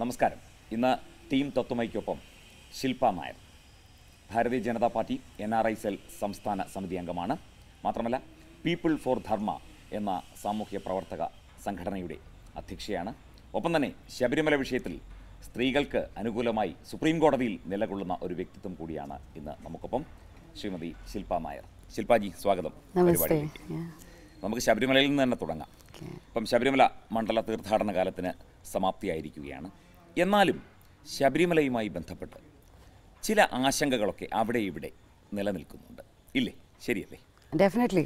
നമസ്കാരം ഇന്ന് team തത്വമയ്ക്കൊപ്പം Shilpa Nair Bharatiya Janata party N R I cell സംസ്ഥാന സമിതി അംഗമാണ് മാത്രമല്ല പീപ്പിൾ ഫോർ ധർമ്മ എന്ന സാമൂഹ്യ പ്രവർത്തക സംഘടനയുടെ അധ്യക്ഷയാണ് ഒപ്പം തന്നെ ശബരിമല വിഷയത്തിൽ സ്ത്രീകൾക്ക് അനുകൂലമായി സുപ്രീം കോടതിയിൽ നിലകൊള്ളുന്ന ഒരു വ്യക്തിത്വം കൂടിയാണ് ഇന്ന് നമുക്കൊപ്പം ശ്രീമതി ശില്പ നായർ ശില്പാജി സ്വാഗതം നമുക്ക് ശബരിമലയിൽ നിന്ന് തന്നെ തുടങ്ങാം ഇപ്പം ശബരിമല മണ്ഡല തീർത്ഥാടന കാലത്തിന് സമാപ്തിയായിരിക്കുകയാണ് എന്നാലും ശബരിമലയുമായി ബന്ധപ്പെട്ട് ചില ആശങ്കകളൊക്കെ അവിടെ ഇവിടെ നിലനിൽക്കുന്നുണ്ട് ഇല്ലേ ശരിയല്ലേ ഡെഫിനറ്റ്ലി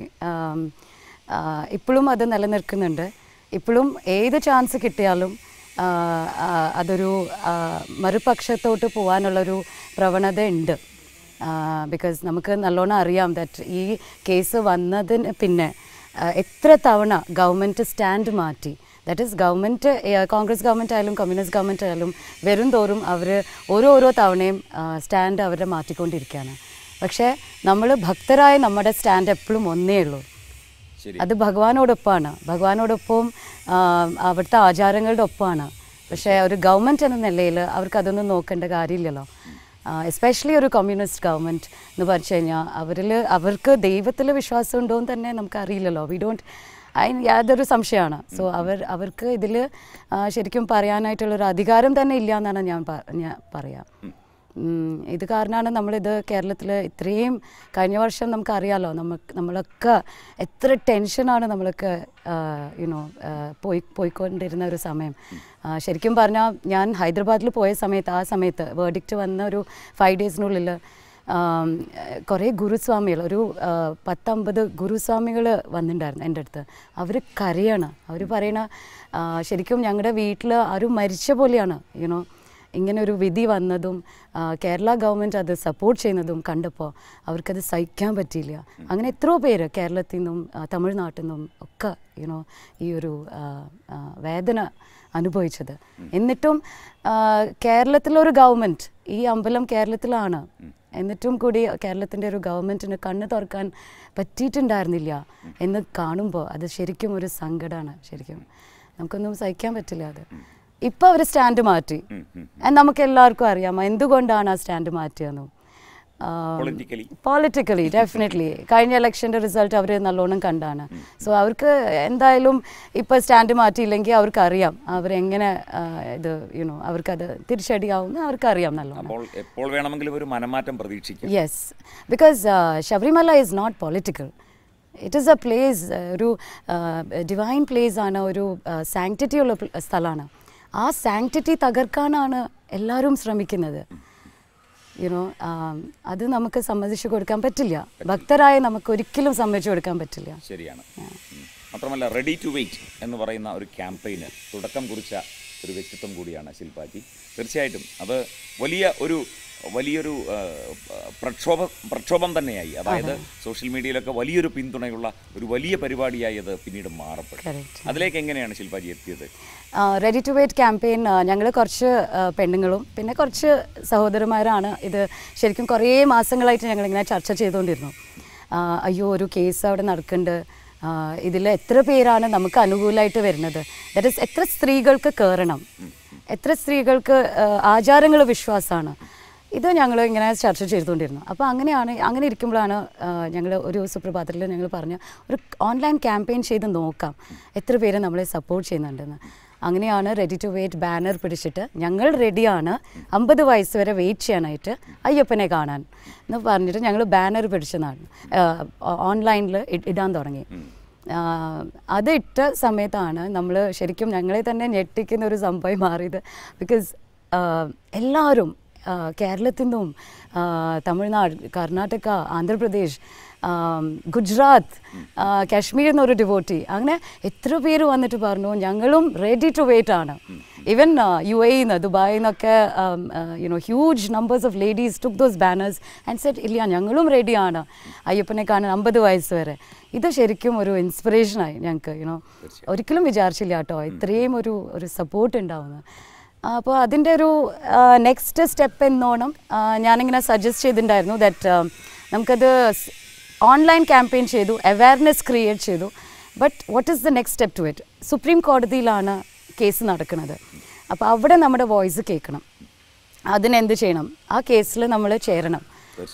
ഇപ്പോഴും അത് നിലനിൽക്കുന്നുണ്ട് ഇപ്പോഴും ഏത് ചാൻസ് കിട്ടിയാലും അതൊരു മറുപക്ഷത്തോട്ട് പോകാനുള്ളൊരു പ്രവണത ഉണ്ട് ബിക്കോസ് നമുക്ക് നല്ലോണം അറിയാം ദറ്റ് ഈ കേസ് വന്നതിന് പിന്നെ എത്ര തവണ ഗവൺമെൻറ് സ്റ്റാൻഡ് മാറ്റി that is government Congress government ആയാലും കമ്മ്യൂണിസ്റ്റ് ഗവൺമെൻറ് ആയാലും വരും തോറും അവർ ഓരോരോ തവണയും സ്റ്റാൻഡ് അവരുടെ മാറ്റിക്കൊണ്ടിരിക്കുകയാണ് പക്ഷേ നമ്മൾ ഭക്തരായ നമ്മുടെ സ്റ്റാൻഡ് എപ്പോഴും ഒന്നേ ഉള്ളൂ അത് ഭഗവാനോടൊപ്പമാണ് ഭഗവാനോടൊപ്പം അവിടുത്തെ ആചാരങ്ങളുടെ ഒപ്പമാണ് പക്ഷേ ഒരു ഗവൺമെൻറ് എന്ന നിലയിൽ അവർക്ക് അതൊന്നും നോക്കേണ്ട കാര്യമില്ലല്ലോ എസ്പെഷ്യലി ഒരു കമ്മ്യൂണിസ്റ്റ് ഗവൺമെൻറ് എന്ന് പറഞ്ഞു കഴിഞ്ഞാൽ അവരിൽ അവർക്ക് ദൈവത്തിൽ വിശ്വാസം ഉണ്ടോ എന്ന് തന്നെ നമുക്കറിയില്ലല്ലോ വി ഡോണ്ട് അതിന് യാതൊരു സംശയമാണ് സോ അവർ അവർക്ക് ഇതിൽ ശരിക്കും പറയാനായിട്ടുള്ളൊരു അധികാരം തന്നെ ഇല്ല എന്നാണ് ഞാൻ ഞാൻ പറയാം ഇത് കാരണമാണ് നമ്മളിത് കേരളത്തിൽ ഇത്രയും കഴിഞ്ഞ വർഷം നമുക്കറിയാലോ നമുക്ക് നമ്മളൊക്കെ എത്ര ടെൻഷനാണ് നമ്മളൊക്കെ യുനോ പോയി പോയിക്കൊണ്ടിരുന്ന ഒരു സമയം ശരിക്കും പറഞ്ഞാൽ ഞാൻ ഹൈദരാബാദിൽ പോയ സമയത്ത് ആ സമയത്ത് വേർഡിക്റ്റ് വന്ന ഒരു ഫൈവ് ഡേയ്സിനുള്ളിൽ കുറേ ഗുരുസ്വാമികൾ ഒരു പത്തമ്പത് ഗുരുസ്വാമികൾ വന്നിട്ടുണ്ടായിരുന്നു എൻ്റെ അടുത്ത് അവർ കരയാണ് അവർ പറയണ ശരിക്കും ഞങ്ങളുടെ വീട്ടിൽ ആരും മരിച്ച പോലെയാണ് യുനോ ഇങ്ങനെ ഒരു വിധി വന്നതും കേരള ഗവൺമെൻറ് അത് സപ്പോർട്ട് ചെയ്യുന്നതും കണ്ടപ്പോൾ അവർക്കത് സഹിക്കാൻ പറ്റിയില്ല അങ്ങനെ എത്രയോ പേര് കേരളത്തിൽ നിന്നും തമിഴ്നാട്ടിൽ നിന്നും ഒക്കെ യുനോ ഈ ഒരു വേദന അനുഭവിച്ചത് എന്നിട്ടും കേരളത്തിലൊരു ഗവൺമെൻറ് ഈ അമ്പലം കേരളത്തിലാണ് എന്നിട്ടും കൂടി കേരളത്തിൻ്റെ ഒരു ഗവൺമെൻറ്റിന് കണ്ണ് തുറക്കാൻ പറ്റിയിട്ടുണ്ടായിരുന്നില്ല എന്ന് കാണുമ്പോൾ അത് ശരിക്കും ഒരു സങ്കടമാണ് ശരിക്കും നമുക്കൊന്നും സഹിക്കാൻ പറ്റില്ല അത് ഇപ്പോൾ അവർ സ്റ്റാൻഡ് മാറ്റി നമുക്ക് എല്ലാവർക്കും അറിയാമോ എന്തുകൊണ്ടാണ് ആ സ്റ്റാൻഡ് മാറ്റിയതെന്നും പൊളിറ്റിക്കലി um, ഡെഫിനറ്റ്ലി കഴിഞ്ഞ ഇലക്ഷൻ്റെ റിസൾട്ട് അവർ നല്ലോണം കണ്ടാണ് സോ അവർക്ക് എന്തായാലും ഇപ്പോൾ സ്റ്റാൻഡ് മാറ്റിയില്ലെങ്കിൽ അവർക്ക് അറിയാം അവരെങ്ങനെ ഇത് യുനോ അവർക്കത് തിരിച്ചടിയാവുമെന്ന് അവർക്കറിയാം നല്ലോണം എപ്പോൾ വേണമെങ്കിലും ഒരു മനമാറ്റം പ്രതീക്ഷിക്കാം yes because Sabarimala is not political it is a place ഒരു ഡിവൈൻ പ്ലേസ് ആണ് ഒരു ഉള്ള സ്ഥലമാണ് ആ സാങ്ക്ടിറ്റി തകർക്കാനാണ് എല്ലാവരും ശ്രമിക്കുന്നത് യുനോ um, അത് നമുക്ക് സമ്മതിച്ചു കൊടുക്കാൻ പറ്റില്ല ഭക്തരായ നമുക്ക് ഒരിക്കലും സമ്മതിച്ചു കൊടുക്കാൻ പറ്റില്ല ശരിയാണ് മാത്രമല്ല റെഡി ടു വെയിറ്റ് എന്ന് പറയുന്ന ഒരു ക്യാമ്പയിന് തുടക്കം കുറിച്ച ഒരു വ്യക്തിത്വം കൂടിയാണ് ശില്പാജി തീർച്ചയായിട്ടും അത് വലിയ ഒരു വലിയൊരു പ്രക്ഷോഭ പ്രക്ഷോഭം തന്നെയായി അതായത് സോഷ്യൽ മീഡിയയിലൊക്കെ വലിയൊരു പിന്തുണയുള്ള ഒരു വലിയ പരിപാടിയായി അത് പിന്നീട് മാറപ്പെടും അതിലേക്ക് എങ്ങനെയാണ് ശില്പാജി എത്തിയത് റെഡി ടു വെയിറ്റ് ക്യാമ്പയിൻ ഞങ്ങൾ കുറച്ച് പെണ്ണുങ്ങളും പിന്നെ കുറച്ച് സഹോദരന്മാരാണ് ഇത് ശരിക്കും കുറേ മാസങ്ങളായിട്ട് ഞങ്ങളിങ്ങനെ ചർച്ച ചെയ്തുകൊണ്ടിരുന്നു അയ്യോ ഒരു കേസ് അവിടെ നടക്കുന്നുണ്ട് ഇതിൽ എത്ര പേരാണ് നമുക്ക് അനുകൂലമായിട്ട് വരുന്നത് ദാറ്റ് ഇസ് എത്ര സ്ത്രീകൾക്ക് കയറണം എത്ര സ്ത്രീകൾക്ക് ആചാരങ്ങൾ വിശ്വാസമാണ് ഇത് ഞങ്ങൾ ഇങ്ങനെ ചർച്ച ചെയ്തുകൊണ്ടിരുന്നു അപ്പോൾ അങ്ങനെയാണ് അങ്ങനെ ഇരിക്കുമ്പോഴാണ് ഞങ്ങൾ ഒരു സുപ്രഭാതത്തിൽ ഞങ്ങൾ പറഞ്ഞു ഒരു ഓൺലൈൻ ക്യാമ്പയിൻ ചെയ്ത് നോക്കാം എത്ര പേര് നമ്മളെ സപ്പോർട്ട് ചെയ്യുന്നുണ്ടെന്ന് അങ്ങനെയാണ് റെഡി ടു വെയിറ്റ് ബാനർ പിടിച്ചിട്ട് ഞങ്ങൾ റെഡിയാണ് അമ്പത് വയസ്സ് വരെ വെയിറ്റ് ചെയ്യാനായിട്ട് അയ്യപ്പനെ കാണാൻ എന്ന് പറഞ്ഞിട്ട് ഞങ്ങൾ ബാനർ പിടിച്ചതാണ് ഓൺലൈനിൽ ഇടാൻ തുടങ്ങി അത് ഇട്ട സമയത്താണ് നമ്മൾ ശരിക്കും ഞങ്ങളെ തന്നെ ഞെട്ടിക്കുന്ന ഒരു സംഭവം മാറിയത് ബിക്കോസ് എല്ലാവരും കേരളത്തിൽ നിന്നും തമിഴ്നാട് കർണാടക ആന്ധ്രാപ്രദേശ് ഗുജറാത്ത് കാശ്മീരിൽ നിന്നൊരു ഡിവോട്ടി അങ്ങനെ എത്ര പേര് വന്നിട്ട് പറഞ്ഞു ഞങ്ങളും റെഡി ടു വെയിറ്റ് ആണ് ഈവൻ യു എയിൽ നിന്ന് ദുബായിൽ നിന്നൊക്കെ you know huge numbers of ladies took those banners and set ഇല്ല ഞങ്ങളും റെഡിയാണ് അയ്യപ്പനെ കാണാൻ അമ്പത് വയസ്സ് വരെ ഇത് ശരിക്കും ഒരു ഇൻസ്പിറേഷനായി ഞങ്ങൾക്ക് യുനോ ഒരിക്കലും വിചാരിച്ചില്ല കേട്ടോ ഇത്രയും ഒരു ഒരു സപ്പോർട്ട് ഉണ്ടാവുന്നത് അപ്പോൾ അതിൻ്റെ ഒരു നെക്സ്റ്റ് സ്റ്റെപ്പ് എന്നോണം ഞാനിങ്ങനെ സജസ്റ്റ് ചെയ്തിട്ടുണ്ടായിരുന്നു ദാറ്റ് നമുക്കത് ഓൺലൈൻ ക്യാമ്പയിൻ ചെയ്തു അവയർനെസ് ക്രിയേറ്റ് ചെയ്തു but what is the next step to it supreme കോടതിയിലാണ് കേസ് നടക്കുന്നത് അപ്പോൾ അവിടെ നമ്മുടെ വോയിസ് കേൾക്കണം അതിനെന്ത് ചെയ്യണം ആ കേസിൽ നമ്മൾ ചേരണം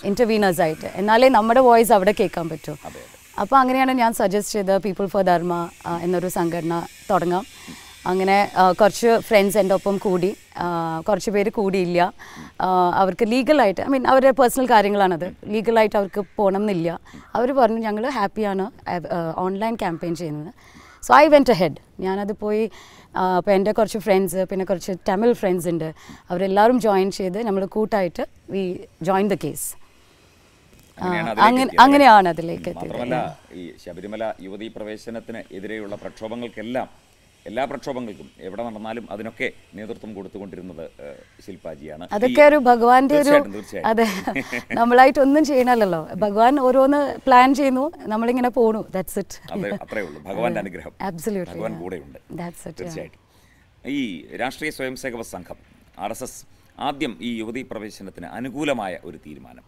ഇൻ്റർവീനേഴ്സായിട്ട് എന്നാലേ നമ്മുടെ വോയിസ് അവിടെ കേൾക്കാൻ പറ്റൂ അപ്പോൾ അങ്ങനെയാണ് ഞാൻ സജസ്റ്റ് ചെയ്തത് പീപ്പിൾ ഫോർ ധർമ്മ എന്നൊരു സംഘടന തുടങ്ങാം അങ്ങനെ കുറച്ച് ഫ്രണ്ട്സ് എൻ്റെ ഒപ്പം കൂടി കുറച്ച് പേര് കൂടിയില്ല അവർക്ക് ലീഗലായിട്ട് ഐ മീൻ അവരുടെ പേഴ്സണൽ കാര്യങ്ങളാണത് ലീഗലായിട്ട് അവർക്ക് പോകണം എന്നില്ല അവർ പറഞ്ഞു ഞങ്ങൾ ഹാപ്പിയാണ് ഓൺലൈൻ ക്യാമ്പയിൻ ചെയ്യുന്നത് സോ ഐ വെൻറ്റ് ഹെഡ് ഞാനത് പോയി അപ്പോൾ എൻ്റെ കുറച്ച് ഫ്രണ്ട്സ് പിന്നെ കുറച്ച് തമിഴ് ഫ്രണ്ട്സ് ഉണ്ട് അവരെല്ലാവരും ജോയിൻ ചെയ്ത് നമ്മൾ കൂട്ടായിട്ട് വി ജോയിൻ ദ കേസ് അങ്ങനെയാണ് അതിലേക്ക് എത്തിയത് ശബരിമല യുവതി പ്രവേശനത്തിന് എതിരെയുള്ള പ്രക്ഷോഭങ്ങൾക്കെല്ലാം എല്ലാ പ്രക്ഷോഭങ്ങൾക്കും എവിടെ നടന്നാലും അതിനൊക്കെ നേതൃത്വം കൊടുത്തുകൊണ്ടിരുന്നത് ശില്പാജിയാണ് അതൊക്കെ ഒരു ഭഗവാന്റെ ഒരു അതെ നമ്മളായിട്ട് ഒന്നും ചെയ്യണല്ലോ ഭഗവാൻ ഓരോന്ന് പ്ലാൻ ചെയ്യുന്നു നമ്മളിങ്ങനെ പോണു ദാറ്റ്സ് ഇറ്റ് അതെ അത്രേ ഉള്ളൂ ഭഗവാന്റെ അനുഗ്രഹം ഭഗവാൻ ഈ രാഷ്ട്രീയ സ്വയംസേവക സംഘം ആർ എസ് എസ് ആദ്യം ഈ യുവതി പ്രവേശനത്തിന് അനുകൂലമായ ഒരു തീരുമാനം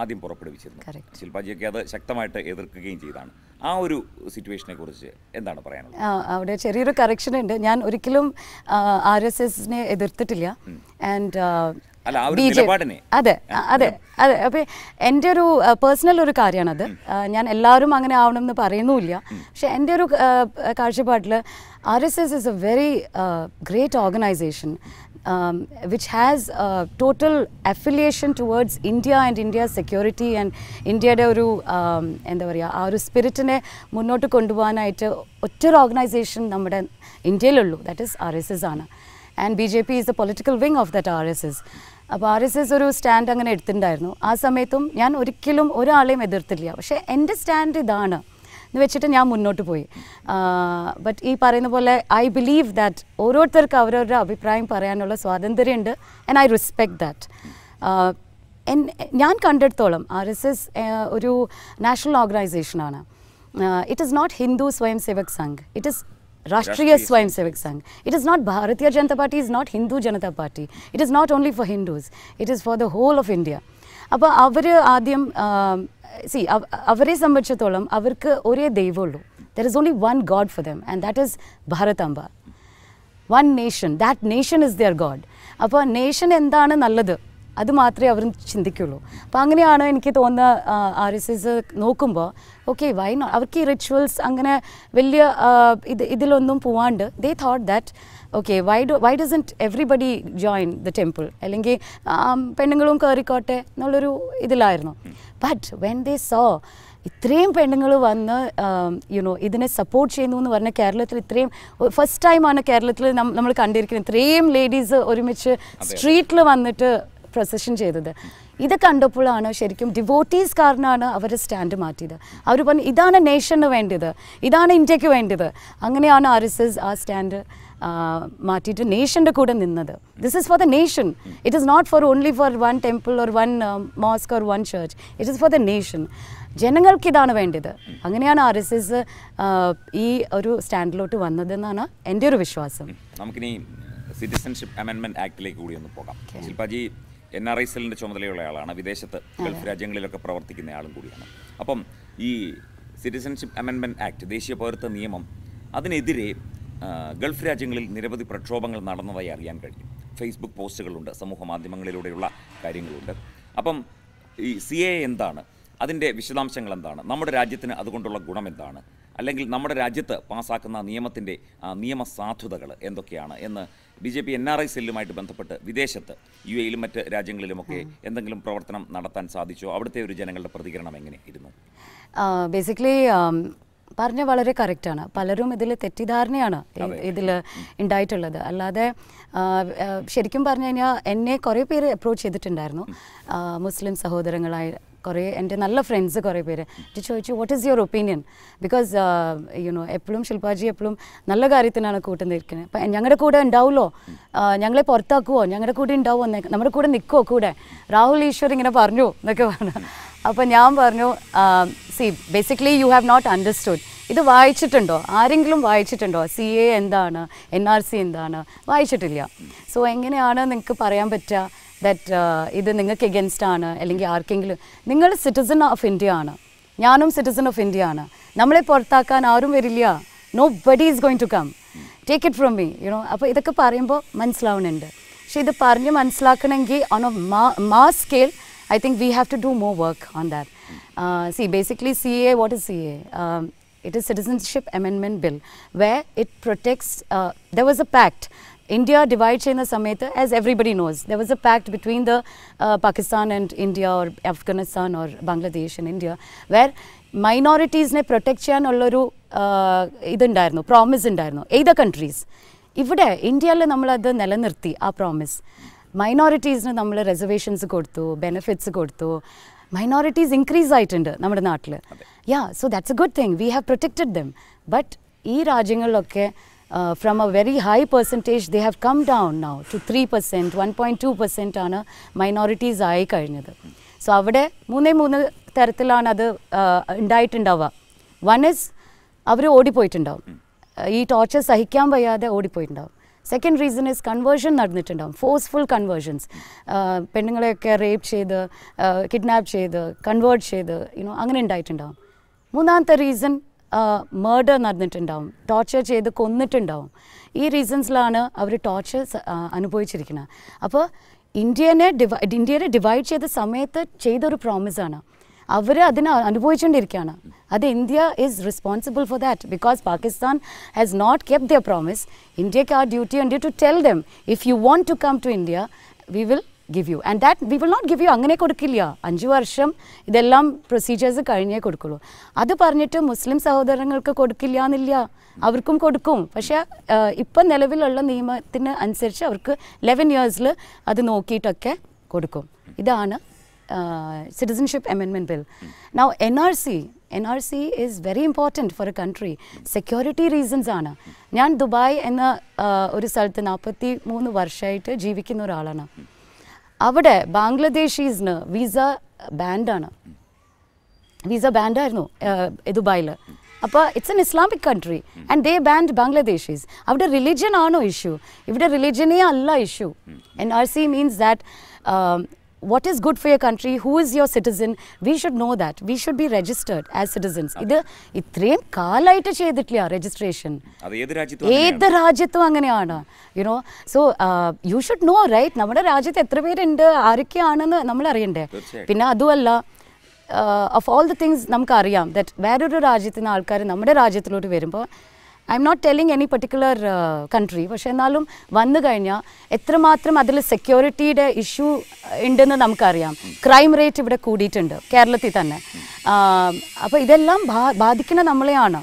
ആദ്യം പുറപ്പെടുവിച്ചിരുന്നു ശില്പാജിയൊക്കെ അത് ശക്തമായിട്ട് എതിർക്കുകയും ചെയ്താണ് ആ ഒരു സിറ്റുവേഷനെ കുറിച്ച് എന്താണ് പറയാനുള്ളത് അവിടെ ചെറിയൊരു കറക്ഷൻ ഉണ്ട് ഞാൻ ഒരിക്കലും ആർ എസ് എസിനെ എതിർത്തിട്ടില്ല ആൻഡ് അതെ അതെ അതെ അപ്പൊ എൻ്റെ ഒരു പേഴ്സണൽ ഒരു കാര്യമാണത് ഞാൻ എല്ലാവരും അങ്ങനെ ആവണം എന്ന് പറയുന്നുമില്ല പക്ഷെ എൻ്റെ ഒരു കാഴ്ചപ്പാട്ടിൽ R S S is a very great organisation um, which has uh, total affiliation towards India and India's security and Indiയുടെ ഒരു um, എന്താ പറയുക ആ ഒരു സ്പിരിറ്റിനെ മുന്നോട്ട് കൊണ്ടുപോകാനായിട്ട് ഒറ്റ ഒരു ഓർഗനൈസേഷൻ നമ്മുടെ ഇന്ത്യയിലുള്ളൂ that is R S S ആണ് and B J P is a political wing of that R S S അപ്പോൾ ആർ എസ് എസ് ഒരു സ്റ്റാൻഡ് അങ്ങനെ എടുത്തിട്ടുണ്ടായിരുന്നു ആ സമയത്തും ഞാൻ ഒരിക്കലും ഒരാളെയും എതിർത്തില്ല പക്ഷേ എൻ്റെ സ്റ്റാൻഡ് ഇതാണ് എന്ന് വെച്ചിട്ട് ഞാൻ മുന്നോട്ട് പോയി ബട്ട് ഈ പറയുന്ന പോലെ ഐ ബിലീവ് ദാറ്റ് ഓരോരുത്തർക്കും അവരവരുടെ അഭിപ്രായം പറയാനുള്ള സ്വാതന്ത്ര്യമുണ്ട് ആൻഡ് ഐ റെസ്പെക്ട് ദാറ്റ് ഞാൻ കണ്ടെടുത്തോളം ആർ എസ് എസ് ഒരു നാഷണൽ ഓർഗനൈസേഷനാണ് it is not Hindu Swayam Sevak Sangh it is Rashtriya Swayam Sevak Sangh it is not Bharatiya Janata party it not Hindu Hindu party it is not only for for it is for the whole of India അപ്പോൾ അവർ ആദ്യം see അവരെ സംബന്ധിച്ചിടത്തോളം അവർക്ക് ഒരേ ദൈവമുള്ളൂ there is only one god for them and that is Bharat Amba one nation that nation is their god അപ്പോൾ nation എന്താണ് നല്ലത് അത് മാത്രമേ അവർ ചിന്തിക്കുള്ളൂ അപ്പോൾ അങ്ങനെയാണ് എനിക്ക് തോന്നുന്ന ആർ എസ് എസ് നോക്കുമ്പോൾ ഓക്കെ വൈ നോ അവർക്ക് ഈ റിച്വൽസ് അങ്ങനെ വലിയ ഇത് ഇതിലൊന്നും പോവാണ്ട് they thought that okay why do why doesn't everybody join the temple അല്ലെങ്കിൽ പെണ്ണുങ്ങളും കയറിക്കോട്ടെ എന്നുള്ളൊരു ഇതിലായിരുന്നു ബട്ട് വെൻ ദേ സോ ഇത്രയും പെണ്ണുങ്ങൾ വന്ന് യുനോ ഇതിനെ സപ്പോർട്ട് ചെയ്യുന്നു എന്ന് പറഞ്ഞാൽ കേരളത്തിൽ ഇത്രയും ഫസ്റ്റ് ടൈമാണ് കേരളത്തിൽ നമ്മൾ കണ്ടിരിക്കുന്നത് ഇത്രയും ലേഡീസ് ഒരുമിച്ച് സ്ട്രീറ്റിൽ വന്നിട്ട് പ്രൊസഷൻ ചെയ്തത് ഇത് കണ്ടപ്പോഴാണ് ശരിക്കും ഡിവോട്ടീസ് കാരനാണ് അവർ സ്റ്റാൻഡ് മാറ്റിയത് അവർ പറഞ്ഞു ഇതാണ് നേഷന് വേണ്ടത് ഇതാണ് ഇന്ത്യക്ക് വേണ്ടത് അങ്ങനെയാണ് ആർ എസ് എസ് ആ സ്റ്റാൻഡ് മാറ്റിയിട്ട് നേഷൻ്റെ കൂടെ നിന്നത് this is for the nation it is not for only for one temple or one mosque or one church it is for the nation ജനങ്ങൾക്ക് ഇതാണ് വേണ്ടത് അങ്ങനെയാണ് ആർ എസ് എസ് ഈ ഒരു സ്റ്റാൻഡിലോട്ട് വന്നതെന്നാണ് എൻ്റെ ഒരു വിശ്വാസം നമുക്കിനി സിറ്റിസൺഷിപ്പ് അമെൻമെൻറ്റ് ആക്ടിലേക്ക് കൂടി ഒന്ന് പോകാം ശില്പാജി എൻ ആർ ഐ സെല്ലിൻ്റെ ചുമതലയുള്ള ആളാണ് വിദേശത്ത് ഗൾഫ് രാജ്യങ്ങളിലൊക്കെ പ്രവർത്തിക്കുന്ന ആളും കൂടിയാണ് അപ്പം ഈ സിറ്റിസൺഷിപ്പ് അമെൻമെൻറ്റ് ആക്ട് ദേശീയ പൗരത്വ നിയമം അതിനെതിരെ ഗൾഫ് രാജ്യങ്ങളിൽ നിരവധി പ്രക്ഷോഭങ്ങൾ നടന്നതായി അറിയാൻ കഴിയും ഫേസ്ബുക്ക് പോസ്റ്റുകളുണ്ട് സമൂഹ മാധ്യമങ്ങളിലൂടെയുള്ള കാര്യങ്ങളുണ്ട് അപ്പം ഈ സി എ എന്താണ് അതിൻ്റെ വിശദാംശങ്ങൾ എന്താണ് നമ്മുടെ രാജ്യത്തിന് അതുകൊണ്ടുള്ള ഗുണം എന്താണ് അല്ലെങ്കിൽ നമ്മുടെ രാജ്യത്ത് പാസ്സാക്കുന്ന നിയമത്തിൻ്റെ നിയമസാധുതകൾ എന്തൊക്കെയാണ് എന്ന് B J P N R I സെല്ലുമായിട്ട് ബന്ധപ്പെട്ട് വിദേശത്ത് യു എയിലും മറ്റ് രാജ്യങ്ങളിലുമൊക്കെ എന്തെങ്കിലും പ്രവർത്തനം നടത്താൻ സാധിച്ചോ അവിടുത്തെ ഒരു ജനങ്ങളുടെ പ്രതികരണം എങ്ങനെ ഇരുന്നു ബേസിക്കലി പറഞ്ഞ വളരെ കറക്റ്റാണ് പലരും ഇതിൽ തെറ്റിദ്ധാരണയാണ് ഇതിൽ ഉണ്ടായിട്ടുള്ളത് അല്ലാതെ ശരിക്കും പറഞ്ഞു കഴിഞ്ഞാൽ എന്നെ കുറേ പേര് അപ്രോച്ച് ചെയ്തിട്ടുണ്ടായിരുന്നു മുസ്ലിം സഹോദരങ്ങളായി കുറേ എൻ്റെ നല്ല ഫ്രണ്ട്സ് കുറേ പേര് ചോദിച്ചു what is your opinion because you know എപ്പോഴും ശില്പാജി എപ്പോഴും നല്ല കാര്യത്തിനാണ് കൂട്ടം നിൽക്കുന്നത് അപ്പം ഞങ്ങളുടെ കൂടെ ഉണ്ടാവുമല്ലോ ഞങ്ങളെ പുറത്താക്കുമോ ഞങ്ങളുടെ കൂടെ ഉണ്ടാവുമോ നമ്മുടെ കൂടെ നിൽക്കുമോ കൂടെ രാഹുൽ ഈശ്വർ ഇങ്ങനെ പറഞ്ഞു എന്നൊക്കെ പറഞ്ഞു അപ്പം ഞാൻ പറഞ്ഞു see basically you have not understood ഇത് വായിച്ചിട്ടുണ്ടോ ആരെങ്കിലും വായിച്ചിട്ടുണ്ടോ സി എ എന്താണ് എൻ ആർ സി എന്താണ് വായിച്ചിട്ടില്ല സോ എങ്ങനെയാണ് നിങ്ങൾക്ക് പറയാൻ പറ്റുക ദറ്റ് uh, ഇത് നിങ്ങൾക്ക് എഗൻസ്റ്റ് ആണ് അല്ലെങ്കിൽ ആർക്കെങ്കിലും നിങ്ങൾ സിറ്റിസൺ ഓഫ് ഇന്ത്യ ആണ് ഞാനും സിറ്റിസൺ ഓഫ് ഇന്ത്യ ആണ് നമ്മളെ പുറത്താക്കാൻ ആരും വരില്ല nobody is going to come take it from me you know അപ്പോൾ ഇതൊക്കെ പറയുമ്പോൾ മനസ്സിലാവുന്നുണ്ട് പക്ഷേ ഇത് പറഞ്ഞ് മനസ്സിലാക്കണമെങ്കിൽ ഓൺ എ മാ scale I think we have to do more work on that see basically C A what is C A it is citizenship amendment bill way it protects uh, was a pact India divide ചെയ്യുന്ന സമയത്ത് as everybody knows there was a pact between the Pakistan and India or Afghanistan or Bangladesh and India were മൈനോറിറ്റീസിനെ protect ചെയ്യാനുള്ളൊരു uh, ഇതുണ്ടായിരുന്നു promise ഉണ്ടായിരുന്നു ഏത് countries ഇവിടെ ഇന്ത്യയിൽ നമ്മളത് നിലനിർത്തി ആ പ്രോമിസ് മൈനോറിറ്റീസിന് നമ്മൾ റിസർവേഷൻസ് കൊടുത്തു ബെനിഫിറ്റ്സ് കൊടുത്തു മൈനോറിറ്റീസ് ഇൻക്രീസ് ആയിട്ടുണ്ട് നമ്മുടെ നാട്ടിൽ yeah so that's a good thing we have protected them but ഈ രാജ്യങ്ങളിലൊക്കെ uh, from a very high percentage they have come down now to 3%, 1.2% ആണ് minorities ആയി കഴിഞ്ഞത് സോ അവിടെ മൂന്നേ മൂന്ന് തരത്തിലാണ് അത് uh, ഉണ്ടായിട്ടുണ്ടാവുക വൺ ഇസ് അവർ ഓടിപ്പോയിട്ടുണ്ടാവും uh, ഈ ടോർച്ചർ സഹിക്കാൻ വയ്യാതെ ഓടിപ്പോയിട്ടുണ്ടാവും സെക്കൻഡ് റീസൺ ഇസ് കൺവേർഷൻ നടന്നിട്ടുണ്ടാവും ഫോഴ്സ്ഫുൾ കൺവേർഷൻസ് uh, പെണ്ണുങ്ങളെയൊക്കെ റേപ്പ് ചെയ്ത് കിഡ്നാപ്പ് ചെയ്ത് കൺവേർട്ട് ചെയ്ത് യുനോ അങ്ങനെ ഉണ്ടായിട്ടുണ്ടാവും മൂന്നാമത്തെ റീസൺ മേർഡർ നടന്നിട്ടുണ്ടാവും ടോർച്ചർ ചെയ്ത് കൊന്നിട്ടുണ്ടാവും ഈ റീസൺസിലാണ് അവർ ടോർച്ചർ അനുഭവിച്ചിരിക്കുന്നത് അപ്പോൾ ഇന്ത്യനെ ഡിവൈ ഇന്ത്യനെ ഡിവൈഡ് ചെയ്ത സമയത്ത് ചെയ്തൊരു പ്രോമിസാണ് അവർ അതിനെ അനുഭവിച്ചുകൊണ്ടിരിക്കുകയാണ് അത് India is responsible for that because Pakistan has not kept their promise ഇന്ത്യക്ക് ആ ഡ്യൂട്ടി ഉണ്ട് to tell them if you want to come to India we will give you and that we will not give you അങ്ങനെ കൊടുക്കില്ല അഞ്ച് വർഷം ഇതെല്ലാം procedures കഴിഞ്ഞേ കൊടുക്കുള്ളൂ അത് പറഞ്ഞിട്ട് മുസ്ലിം സഹോദരങ്ങൾക്ക് കൊടുക്കില്ല എന്നില്ല അവർക്കും കൊടുക്കും പക്ഷേ ഇപ്പം നിലവിലുള്ള നിയമത്തിന് അനുസരിച്ച് അവർക്ക് ലെവൻ ഇയേഴ്സിൽ അത് നോക്കിയിട്ടൊക്കെ കൊടുക്കും ഇതാണ് citizenship amendment bill now N R C N R C is very important for a country security reasons ആണ് ഞാൻ ദുബായ് എന്ന ഒരു സ്ഥലത്ത് നാൽപ്പത്തി മൂന്ന് വർഷമായിട്ട് ജീവിക്കുന്ന ഒരാളാണ് അവിടെ ബാംഗ്ലാദേശീസിന് വിസ ബാൻഡാണ് വിസ ബാൻഡായിരുന്നു ദുബായിൽ അപ്പോൾ it's an Islamic country and they banned Bangladeshis അവിടെ റിലിജ്യൻ ആണോ ഇഷ്യൂ ഇവിടെ റിലിജ്യനേ അല്ല issue N R C means that what is good for your country who is your citizen we should know that we should be registered as citizens ഇത് ഇത്രയും കാലമായിട്ട് ചെയ്തിട്ടില്ല registration ഏത് രാജ്യത്തും അങ്ങനെയാണ് you know so you should know right നമ്മുടെ രാജ്യത്ത് എത്ര പേരുണ്ട് ആരൊക്കെയാണെന്ന് നമ്മൾ അറിയണ്ടേ പിന്നെ അതുമല്ല ഓഫ് ഓൾ ദ തിങ്സ് നമുക്കറിയാം ദറ്റ് വേറൊരു രാജ്യത്തുനിന്ന് ആൾക്കാർ നമ്മുടെ രാജ്യത്തിലോട്ട് വരുമ്പോൾ I'm not telling any particular country പക്ഷേ എന്നാലും വന്നു കഴിഞ്ഞാൽ എത്രമാത്രം അതിൽ സെക്യൂരിറ്റിയുടെ ഇഷ്യൂ ഉണ്ടെന്ന് നമുക്കറിയാം ക്രൈം റേറ്റ് ഇവിടെ കൂടിയിട്ടുണ്ട് കേരളത്തിൽ തന്നെ അപ്പോൾ ഇതെല്ലാം ബാധിക്കുന്ന നമ്മളെയാണ്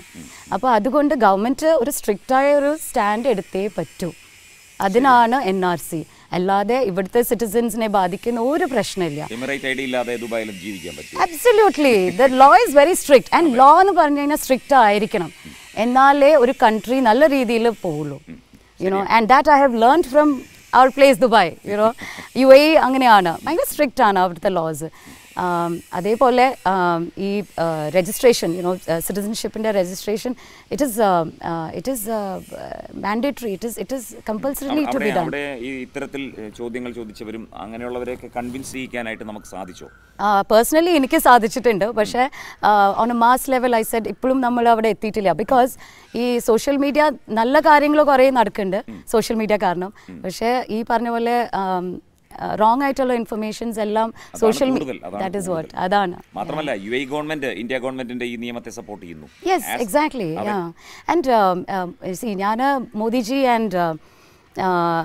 അപ്പോൾ അതുകൊണ്ട് ഗവൺമെൻറ് ഒരു സ്ട്രിക്റ്റായ ഒരു സ്റ്റാൻഡ് എടുത്തേ പറ്റൂ അതിനാണ് എൻ ആർ സി അല്ലാതെ ഇവിടുത്തെ സിറ്റിസൻസിനെ ബാധിക്കുന്ന ഒരു പ്രശ്നമില്ല absolutely the law is very strict and law എന്ന് പറഞ്ഞു കഴിഞ്ഞാൽ സ്ട്രിക്റ്റ് ആയിരിക്കണം എന്നാലേ ഒരു കൺട്രി നല്ല രീതിയിൽ പോവുള്ളൂ you know and that I have learn from our place Dubai you know U A അങ്ങനെയാണ് ഭയങ്കര സ്ട്രിക്റ്റ് ആണ് അവിടുത്തെ ലോസ് Um, അതേപോലെ um, ഈ രജിസ്ട്രേഷൻ യുനോ സിറ്റിസൺഷിപ്പിൻ്റെ registration it is it is mandatory it is it is compulsorily to be done ഈ ഇത്തരത്തിൽ ചോദ്യങ്ങൾ ചോദിച്ചവരും അങ്ങനെയുള്ളവരെയൊക്കെ കൺവിൻസ് ചെയ്യിക്കാനായിട്ട് നമുക്ക് സാധിച്ചോ പേഴ്സണലി എനിക്ക് സാധിച്ചിട്ടുണ്ട് പക്ഷേ on a mass level I said ഇപ്പോഴും നമ്മൾ അവിടെ എത്തിയിട്ടില്ല ബിക്കോസ് ഈ സോഷ്യൽ മീഡിയ നല്ല കാര്യങ്ങൾ കുറേ നടക്കുന്നുണ്ട് സോഷ്യൽ മീഡിയ കാരണം പക്ഷേ ഈ പറഞ്ഞ പോലെ റോങ് ആയിട്ടുള്ള ഇൻഫർമേഷൻസ് എല്ലാം സോഷ്യൽ ദാറ്റ് ഇസ് വാട്ട് അതാണ് മാത്രമല്ല യു എ ഗവൺമെന്റ് ഇന്ത്യ ഗവൺമെന്റിന്റെ ഈ നിയമത്തെ സപ്പോർട്ട് ചെയ്യുന്നു യെസ് എക്സാക്ട്ലി ആൻഡ് സി ഞാൻ മോദിജി um, ആൻഡ്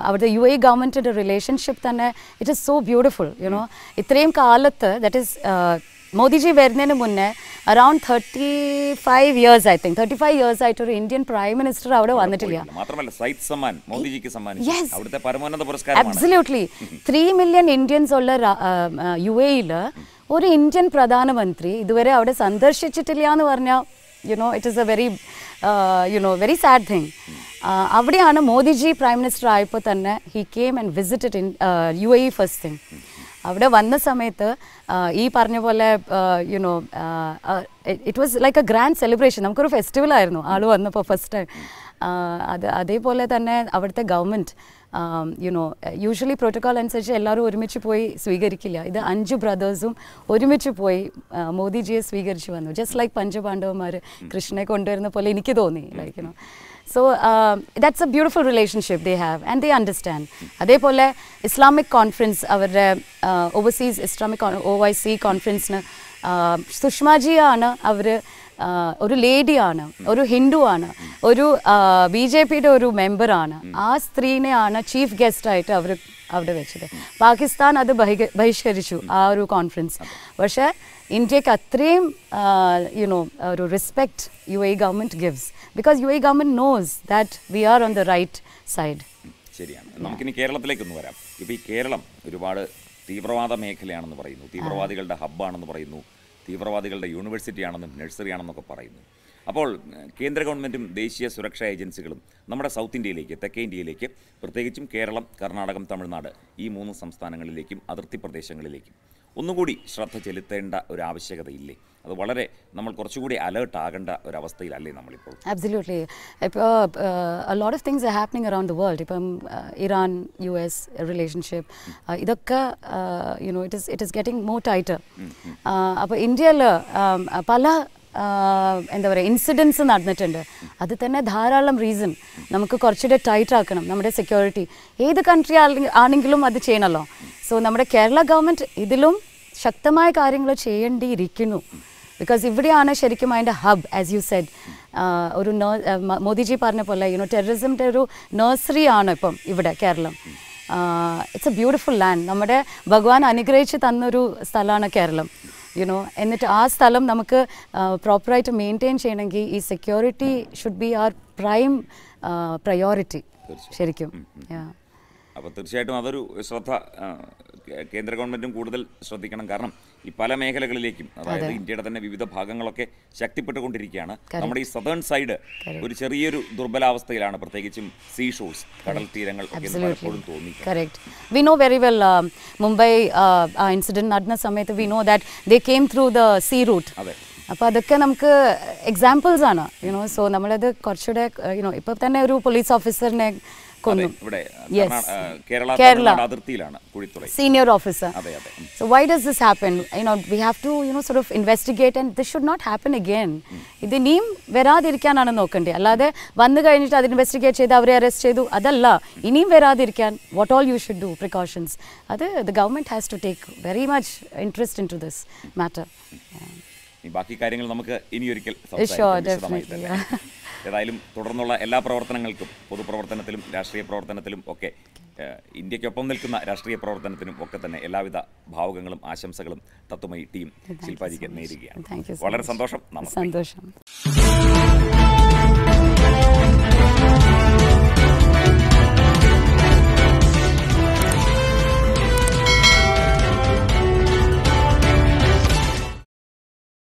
അവിടുത്തെ യു എ ഗവൺമെൻറ്റിൻ്റെ റിലേഷൻഷിപ്പ് തന്നെ it is so beautiful you know ഇത്രയും കാലത്ത് ദറ്റ് ഈസ് മോദിജി വരുന്നതിന് മുന്നേ around thirty five years I think thirty five years ആയിട്ട് ഒരു ഇന്ത്യൻ പ്രൈം മിനിസ്റ്റർ അവിടെ വന്നിട്ടില്ല മാത്രമല്ല സൈദ് സമ്മാൻ മോദിജിക്ക് സമ്മാനിച്ചു അവിടുത്തെ പരമോന്നത പുരസ്കാരം അബ്സല്യൂട്ട്ലി ത്രീ മില്യൺ ഇന്ത്യൻസ് ഉള്ള യു എയിൽ ഒരു ഇന്ത്യൻ പ്രധാനമന്ത്രി ഇതുവരെ അവിടെ സന്ദർശിച്ചിട്ടില്ല എന്ന് പറഞ്ഞാൽ you know it is a very you know very sad thing അവിടെയാണ് മോദിജി പ്രൈം മിനിസ്റ്റർ ആയപ്പോൾ തന്നെ he came and visited in U A first thing അവിടെ വന്ന സമയത്ത് ഈ പറഞ്ഞ പോലെ you know it was like a grand celebration നമുക്കൊരു ഫെസ്റ്റിവൽ ആയിരുന്നു ആൾ വന്നപ്പോൾ ഫസ്റ്റ് ടൈം അത് അതേപോലെ തന്നെ അവിടുത്തെ ഗവൺമെൻറ് യുനോ യൂഷ്വലി പ്രോട്ടോക്കോൾ അനുസരിച്ച് എല്ലാവരും ഒരുമിച്ച് പോയി സ്വീകരിക്കില്ല ഇത് അഞ്ച് ബ്രദേഴ്സും ഒരുമിച്ച് പോയി മോദിജിയെ സ്വീകരിച്ച് വന്നു ജസ്റ്റ് ലൈക്ക് പഞ്ചപാണ്ഡവന്മാർ കൃഷ്ണനെ കൊണ്ടുവരുന്ന പോലെ എനിക്ക് തോന്നി like you know so that's a beautiful relationship they have and they understand അതേപോലെ ഇസ്ലാമിക് കോൺഫറൻസ് അവരുടെ overseas Islamic O Y C കോൺഫറൻസിന് സുഷ്മാജിയാണ് അവർ ഒരു ലേഡിയാണ് ഒരു ഹിന്ദു ആണ് ഒരു ബി ജെ പിയുടെ ഒരു മെമ്പറാണ് ആ സ്ത്രീനെയാണ് ചീഫ് ഗസ്റ്റായിട്ട് അവർ അവിടെ വെച്ചത് പാകിസ്ഥാൻ അത് ബഹിഷ്കരിച്ചു ആ ഒരു കോൺഫറൻസ് പക്ഷേ ഇന്ത്യക്ക് അത്രയും യുനോ ഒരു respect U A government gives because U A government knows that we are on the right side ശരിയാണ് നമുക്കിനി കേരളത്തിലേക്കൊന്ന് വരാം ഇപ്പോൾ ഈ കേരളം ഒരുപാട് തീവ്രവാദ മേഖലയാണെന്ന് പറയുന്നു തീവ്രവാദികളുടെ ഹബ്ബാണെന്ന് പറയുന്നു തീവ്രവാദികളുടെ യൂണിവേഴ്സിറ്റിയാണെന്നും നഴ്സറിയാണെന്നൊക്കെ പറയുന്നു അപ്പോൾ കേന്ദ്ര ഗവൺമെൻറ്റും ദേശീയ സുരക്ഷാ ഏജൻസികളും നമ്മുടെ സൗത്ത് ഇന്ത്യയിലേക്ക് തെക്കേ ഇന്ത്യയിലേക്ക് പ്രത്യേകിച്ചും കേരളം കർണാടകം തമിഴ്നാട് ഈ മൂന്ന് സംസ്ഥാനങ്ങളിലേക്കും അതിർത്തി പ്രദേശങ്ങളിലേക്കും ഒന്നുകൂടി ശ്രദ്ധ ചെലുത്തേണ്ട ഒരു ആവശ്യകതയില്ലേ അത് വളരെ നമ്മൾ കുറച്ചുകൂടി അലേർട്ട് ആകേണ്ട അവസ്ഥയിലല്ലേ നമ്മളിപ്പോൾ അബ്സല്യൂട്ട്ലി ഇപ്പോൾ lot of things happening around the world ഇപ്പം ഇറാൻ യു എസ് റിലേഷൻഷിപ്പ് ഇതൊക്കെ you know it is it is getting more tight അപ്പോൾ ഇന്ത്യയിൽ പല എന്താ പറയുക ഇൻസിഡൻസ് നടന്നിട്ടുണ്ട് അത് തന്നെ ധാരാളം റീസൺ നമുക്ക് കുറച്ചുകൂടെ ടൈറ്റ് ആക്കണം നമ്മുടെ സെക്യൂരിറ്റി ഏത് കൺട്രി ആണെങ്കിലും അത് ചെയ്യണമല്ലോ സോ നമ്മുടെ കേരള ഗവൺമെൻറ് ഇതിലും ശക്തമായ കാര്യങ്ങൾ ചെയ്യേണ്ടിയിരിക്കുന്നു ബിക്കോസ് ഇവിടെയാണ് ശരിക്കും അതിൻ്റെ ഹബ് ആസ് യു സെഡ് ഒരു നേ മോദിജി പറഞ്ഞ പോലെ യുനോ ടെററിസിൻ്റെ ഒരു നഴ്സറി ആണ് ഇപ്പം ഇവിടെ Keralam it's a beautiful land നമ്മുടെ ഭഗവാൻ അനുഗ്രഹിച്ച് തന്നൊരു സ്ഥലമാണ് കേരളം യുനോ എന്നിട്ട് ആ സ്ഥലം നമുക്ക് പ്രോപ്പറായിട്ട് മെയിൻറ്റെയിൻ ചെയ്യണമെങ്കിൽ ഈ security should be our prime priority ശരിക്കും അപ്പോൾ തീർച്ചയായിട്ടും അതൊരു ശ്രദ്ധ കേന്ദ്ര ഗവൺമെൻറ്റും കൂടുതൽ ശ്രദ്ധിക്കണം കാരണം ഈ പല മേഖലകളിലേക്കും അതായത് ഇന്ത്യയുടെ തന്നെ വിവിധ ഭാഗങ്ങളൊക്കെ ശക്തിപ്പെട്ടുകൊണ്ടിരിക്കുകയാണ് നമ്മുടെ ഈ സതേൺ സൈഡ് ഒരു ചെറിയൊരു ദുർബലാവസ്ഥയിലാണ് പ്രത്യേകിച്ചും സീ ഷോസ് കടൽ തീരങ്ങൾ പലപ്പോഴും തോന്നി we know very well Mumbai incident നടന്ന സമയത്ത് we know that they came through the sea route അതെ അപ്പോൾ അതൊക്കെ നമുക്ക് എക്സാമ്പിൾസ് ആണ് യുനോ സോ നമ്മളത് കുറച്ചുകൂടെ യുനോ uh, ഇപ്പോൾ തന്നെ ഒരു പോലീസ് ഓഫീസറിനെ കൊന്നു Kerala senior officer so why does this happen you know we have to you know sort of investigate and this should not happen again ഇത് ഇനിയും വരാതിരിക്കാനാണ് നോക്കേണ്ടത് അല്ലാതെ വന്നു കഴിഞ്ഞിട്ട് അത് ഇൻവെസ്റ്റിഗേറ്റ് ചെയ്ത് അവരെ അറസ്റ്റ് ചെയ്തു അതല്ല ഇനിയും വരാതിരിക്കാൻ what all you should do precautions അത് the government has to take very much interest in to this matter ബാക്കി കാര്യങ്ങൾ നമുക്ക് ഇനി ഒരിക്കൽ ഏതായാലും തുടർന്നുള്ള എല്ലാ പ്രവർത്തനങ്ങൾക്കും പൊതുപ്രവർത്തനത്തിലും രാഷ്ട്രീയ പ്രവർത്തനത്തിലും ഒക്കെ ഇന്ത്യക്കൊപ്പം നിൽക്കുന്ന രാഷ്ട്രീയ പ്രവർത്തനത്തിനും ഒക്കെ തന്നെ എല്ലാവിധ ഭാവുകങ്ങളും ആശംസകളും തത്വമയി ടീം ശില്പാജിക്ക് നേരുകയാണ് വളരെ സന്തോഷം സന്തോഷം